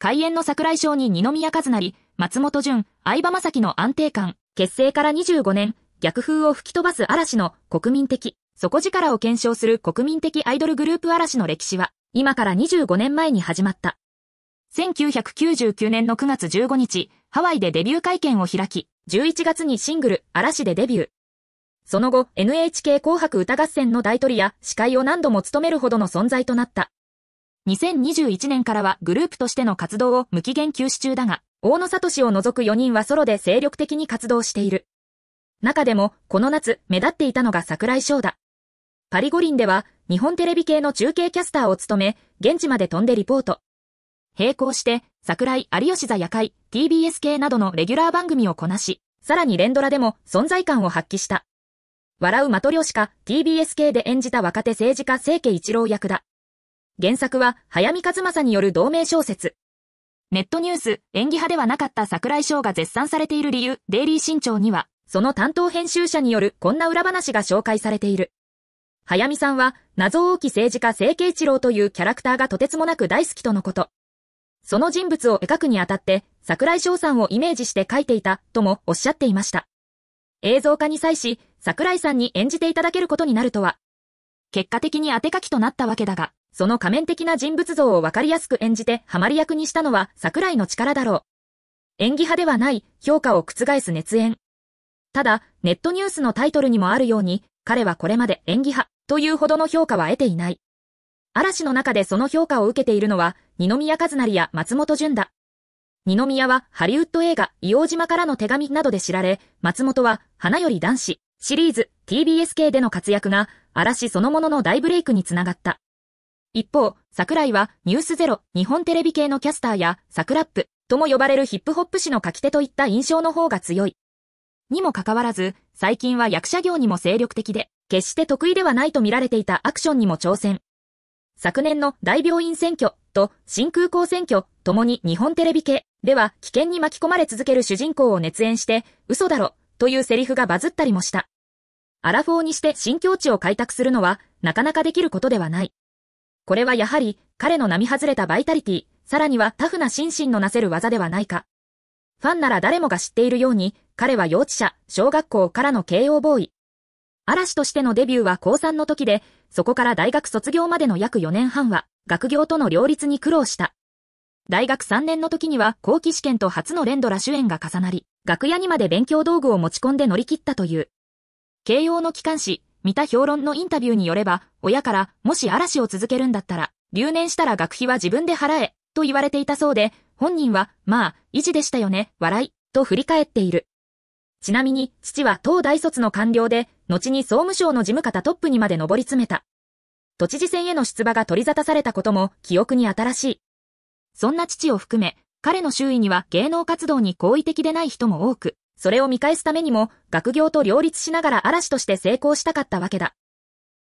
開演の桜井賞に二宮和成、松本潤、相葉正樹の安定感、結成から25年、逆風を吹き飛ばす嵐の国民的、底力を検証する国民的アイドルグループ嵐の歴史は、今から25年前に始まった。1999年の9月15日、ハワイでデビュー会見を開き、11月にシングル、嵐でデビュー。その後、NHK 紅白歌合戦の大取りや司会を何度も務めるほどの存在となった。2021年からはグループとしての活動を無期限休止中だが、大野氏を除く4人はソロで精力的に活動している。中でも、この夏、目立っていたのが桜井翔だ。パリ五輪では、日本テレビ系の中継キャスターを務め、現地まで飛んでリポート。並行して、桜井有吉座夜会、TBS 系などのレギュラー番組をこなし、さらに連ドラでも存在感を発揮した。笑うマトリョシカ、TBS 系で演じた若手政治家清家一郎役だ。原作は、早見和正による同名小説。ネットニュース、演技派ではなかった桜井翔が絶賛されている理由、デイリー新潮には、その担当編集者によるこんな裏話が紹介されている。早見さんは、謎多き政治家清慶一郎というキャラクターがとてつもなく大好きとのこと。その人物を描くにあたって、桜井翔さんをイメージして描いていた、ともおっしゃっていました。映像化に際し、桜井さんに演じていただけることになるとは。結果的に当て書きとなったわけだが、その仮面的な人物像をわかりやすく演じてハマり役にしたのは桜井の力だろう。演技派ではない評価を覆す熱演。ただ、ネットニュースのタイトルにもあるように、彼はこれまで演技派というほどの評価は得ていない。嵐の中でその評価を受けているのは、二宮和也や松本潤だ。二宮はハリウッド映画、硫黄島からの手紙などで知られ、松本は、花より男子、シリーズ、TBS 系での活躍が、嵐そのものの大ブレイクにつながった。一方、桜井はニュースゼロ、日本テレビ系のキャスターや桜ップとも呼ばれるヒップホップ誌の書き手といった印象の方が強い。にもかかわらず、最近は役者業にも精力的で、決して得意ではないと見られていたアクションにも挑戦。昨年の大病院選挙と新空港選挙ともに日本テレビ系では危険に巻き込まれ続ける主人公を熱演して嘘だろというセリフがバズったりもした。アラフォーにして新境地を開拓するのはなかなかできることではない。これはやはり、彼の並外れたバイタリティ、さらにはタフな心身のなせる技ではないか。ファンなら誰もが知っているように、彼は幼稚者、小学校からの慶応ボーイ。嵐としてのデビューは高3の時で、そこから大学卒業までの約4年半は、学業との両立に苦労した。大学3年の時には後期試験と初の連ドラ主演が重なり、楽屋にまで勉強道具を持ち込んで乗り切ったという。慶応の機関誌、見た評論のインタビューによれば、親から、もし嵐を続けるんだったら、留年したら学費は自分で払え、と言われていたそうで、本人は、まあ、維持でしたよね、笑い、と振り返っている。ちなみに、父は党大卒の官僚で、後に総務省の事務方トップにまで上り詰めた。都知事選への出馬が取り沙汰されたことも記憶に新しい。そんな父を含め、彼の周囲には芸能活動に好意的でない人も多く、それを見返すためにも、学業と両立しながら嵐として成功したかったわけだ。